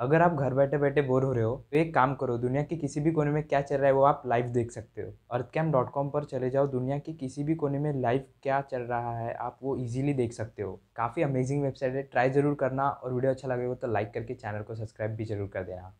अगर आप घर बैठे बैठे बोर हो रहे हो तो एक काम करो दुनिया के किसी भी कोने में क्या चल रहा है वो आप लाइव देख सकते हो अर्थ कैम डॉट कॉम पर चले जाओ दुनिया के किसी भी कोने में लाइव क्या चल रहा है आप वो इजीली देख सकते हो काफ़ी अमेजिंग वेबसाइट है ट्राई ज़रूर करना और वीडियो अच्छा लगेगा तो लाइक करके चैनल को सब्सक्राइब भी जरूर कर देना